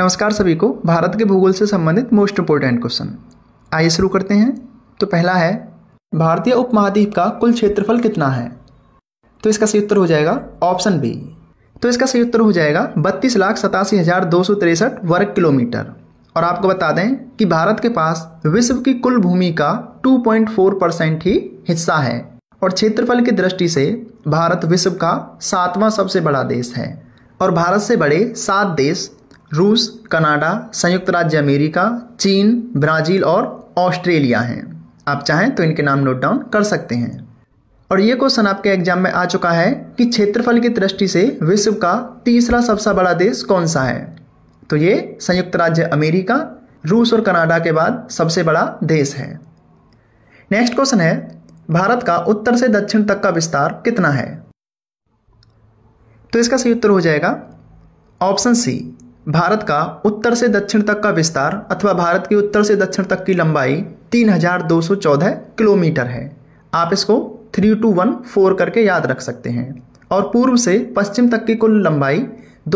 नमस्कार सभी को भारत के भूगोल से संबंधित मोस्ट इंपोर्टेंट क्वेश्चन आइए शुरू करते हैं तो पहला है भारतीय उपमहाद्वीप का कुल क्षेत्रफल कितना है तो इसका सही उत्तर हो जाएगा ऑप्शन बी तो इसका सही उत्तर हो जाएगा बत्तीस लाख सतासी हज़ार दो सौ तिरसठ वर्ग किलोमीटर और आपको बता दें कि भारत के पास विश्व की कुल भूमि का 2.4 परसेंट ही हिस्सा है और क्षेत्रफल की दृष्टि से भारत विश्व का सातवां सबसे बड़ा देश है और भारत से बड़े सात देश रूस कनाडा संयुक्त राज्य अमेरिका चीन ब्राज़ील और ऑस्ट्रेलिया हैं आप चाहें तो इनके नाम नोट डाउन कर सकते हैं और ये क्वेश्चन आपके एग्जाम में आ चुका है कि क्षेत्रफल की दृष्टि से विश्व का तीसरा सबसे बड़ा देश कौन सा है तो ये संयुक्त राज्य अमेरिका रूस और कनाडा के बाद सबसे बड़ा देश है नेक्स्ट क्वेश्चन है भारत का उत्तर से दक्षिण तक का विस्तार कितना है तो इसका सही उत्तर हो जाएगा ऑप्शन सी भारत का उत्तर से दक्षिण तक का विस्तार अथवा भारत की उत्तर से दक्षिण तक की लंबाई 3214 किलोमीटर है आप इसको थ्री टू वन फोर करके याद रख सकते हैं और पूर्व से पश्चिम तक की कुल लंबाई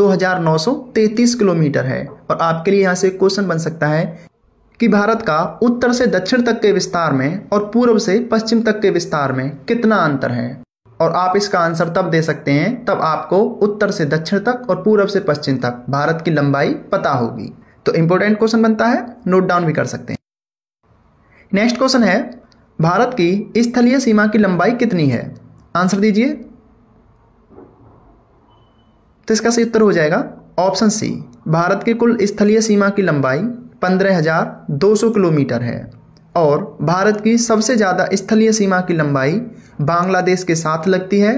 2933 किलोमीटर है और आपके लिए यहाँ से क्वेश्चन बन सकता है कि भारत का उत्तर से दक्षिण तक के विस्तार में और पूर्व से पश्चिम तक के विस्तार में कितना अंतर है और आप इसका आंसर तब दे सकते हैं तब आपको उत्तर से दक्षिण तक और पूर्व से पश्चिम तक भारत की लंबाई पता होगी तो इंपॉर्टेंट क्वेश्चन बनता है नोट डाउन भी कर सकते हैं नेक्स्ट क्वेश्चन है भारत की स्थलीय सीमा की लंबाई कितनी है आंसर दीजिए तो इसका सही उत्तर हो जाएगा ऑप्शन सी भारत की कुल स्थलीय सीमा की लंबाई पंद्रह हजार दो सौ किलोमीटर है और भारत की सबसे ज़्यादा स्थलीय सीमा की लंबाई बांग्लादेश के साथ लगती है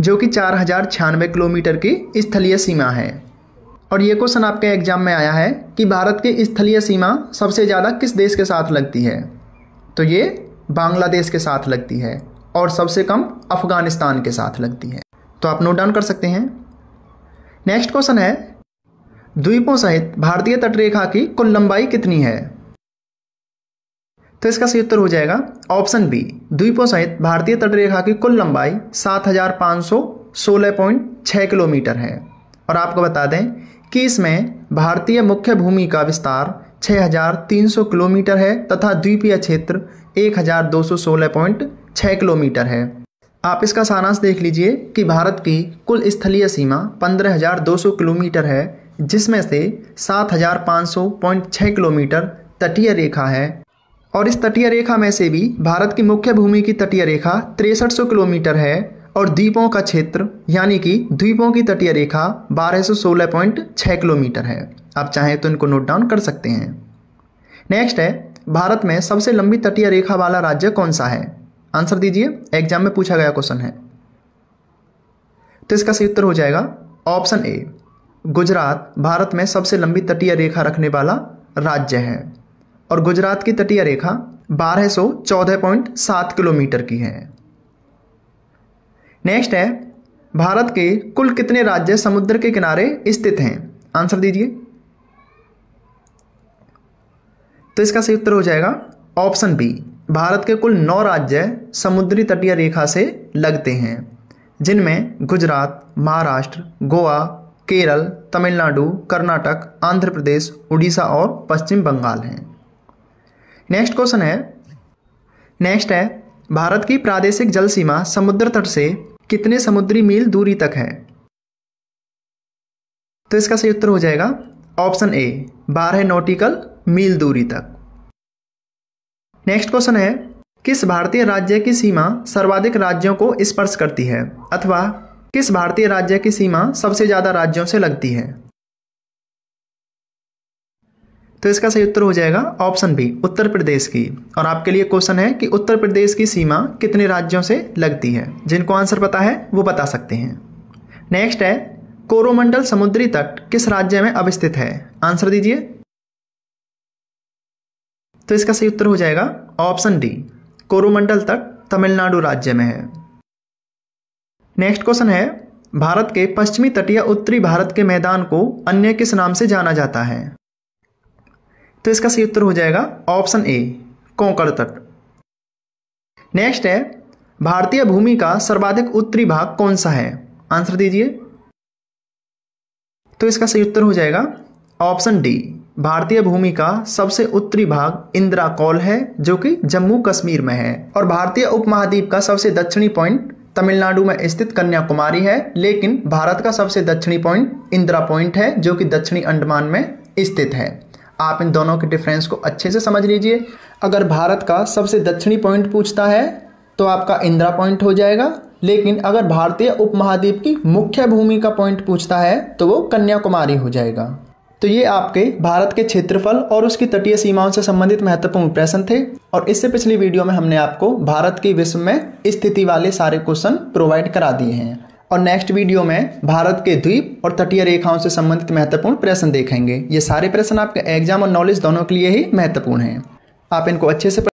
जो कि चार हजार छियानवे किलोमीटर की स्थलीय सीमा है और ये क्वेश्चन आपके एग्जाम में आया है कि भारत की स्थलीय सीमा सबसे ज़्यादा किस देश के साथ लगती है तो ये बांग्लादेश के साथ लगती है और सबसे कम अफगानिस्तान के साथ लगती है तो आप नोट डाउन कर सकते हैं नेक्स्ट क्वेश्चन है द्वीपों सहित भारतीय तटरेखा की कुल लंबाई कितनी है तो इसका सही उत्तर हो जाएगा ऑप्शन बी द्वीपों सहित भारतीय तटरेखा की कुल लंबाई सात हजार पाँच सौ सोलह पॉइंट छः किलोमीटर है और आपको बता दें कि इसमें भारतीय मुख्य भूमि का विस्तार 6,300 किलोमीटर है तथा द्वीपीय क्षेत्र 1,216.6 किलोमीटर है आप इसका सारांश देख लीजिए कि भारत की कुल स्थलीय सीमा 15,200 किलोमीटर है जिसमें से 7,500.6 किलोमीटर तटीय रेखा है और इस तटीय रेखा में से भी भारत की मुख्य भूमि की तटीय रेखा तिरसठ किलोमीटर है और द्वीपों का क्षेत्र यानी कि द्वीपों की तटीय रेखा 1216.6 किलोमीटर है आप चाहें तो इनको नोट डाउन कर सकते हैं नेक्स्ट है भारत में सबसे लंबी तटीय रेखा वाला राज्य कौन सा है आंसर दीजिए एग्जाम में पूछा गया क्वेश्चन है तो इसका सही उत्तर हो जाएगा ऑप्शन ए गुजरात भारत में सबसे लंबी तटीय रेखा रखने वाला राज्य है और गुजरात की तटीय रेखा बारह सौ चौदह पॉइंट सात किलोमीटर की है नेक्स्ट है भारत के कुल कितने राज्य समुद्र के किनारे स्थित हैं आंसर दीजिए तो इसका सही उत्तर हो जाएगा ऑप्शन बी भारत के कुल नौ राज्य समुद्री तटीय रेखा से लगते हैं जिनमें गुजरात महाराष्ट्र गोवा केरल तमिलनाडु कर्नाटक आंध्र प्रदेश उड़ीसा और पश्चिम बंगाल हैं नेक्स्ट क्वेश्चन है नेक्स्ट है भारत की प्रादेशिक जल सीमा समुद्र तट से कितने समुद्री मील दूरी तक है तो इसका सही उत्तर हो जाएगा ऑप्शन ए बारह नोटिकल मील दूरी तक नेक्स्ट क्वेश्चन है किस भारतीय राज्य की सीमा सर्वाधिक राज्यों को स्पर्श करती है अथवा किस भारतीय राज्य की सीमा सबसे ज़्यादा राज्यों से लगती है तो इसका सही उत्तर हो जाएगा ऑप्शन बी उत्तर प्रदेश की और आपके लिए क्वेश्चन है कि उत्तर प्रदेश की सीमा कितने राज्यों से लगती है जिनको आंसर पता है वो बता सकते हैं नेक्स्ट है कोरोमंडल समुद्री तट किस राज्य में अवस्थित है आंसर दीजिए तो इसका सही उत्तर हो जाएगा ऑप्शन डी कोरोमंडल तट तमिलनाडु राज्य में है नेक्स्ट क्वेश्चन है भारत के पश्चिमी तटीय उत्तरी भारत के मैदान को अन्य किस नाम से जाना जाता है तो इसका सही उत्तर हो जाएगा ऑप्शन ए कोंकड़ तट नेक्स्ट है भारतीय भूमि का सर्वाधिक उत्तरी भाग कौन सा है आंसर दीजिए तो इसका सही उत्तर हो जाएगा ऑप्शन डी भारतीय भूमि का सबसे उत्तरी भाग इंदिरा कॉल है जो कि जम्मू कश्मीर में है और भारतीय उपमहाद्वीप का सबसे दक्षिणी पॉइंट तमिलनाडु में स्थित कन्याकुमारी है लेकिन भारत का सबसे दक्षिणी पॉइंट इंदिरा पॉइंट है जो कि दक्षिणी अंडमान में स्थित है आप इन दोनों के डिफरेंस को अच्छे से समझ लीजिए अगर भारत का सबसे दक्षिणी पॉइंट पूछता है तो आपका इंदिरा पॉइंट हो जाएगा लेकिन अगर भारतीय उपमहाद्वीप की मुख्य भूमि का पॉइंट पूछता है तो वो कन्याकुमारी हो जाएगा तो ये आपके भारत के क्षेत्रफल और उसकी तटीय सीमाओं से संबंधित महत्वपूर्ण प्रश्न थे और इससे पिछली वीडियो में हमने आपको भारत की विश्व में स्थिति वाले सारे क्वेश्चन प्रोवाइड करा दिए हैं और नेक्स्ट वीडियो में भारत के द्वीप और तटीय रेखाओं से संबंधित महत्वपूर्ण प्रश्न देखेंगे ये सारे प्रश्न आपके एग्जाम और नॉलेज दोनों के लिए ही महत्वपूर्ण हैं आप इनको अच्छे से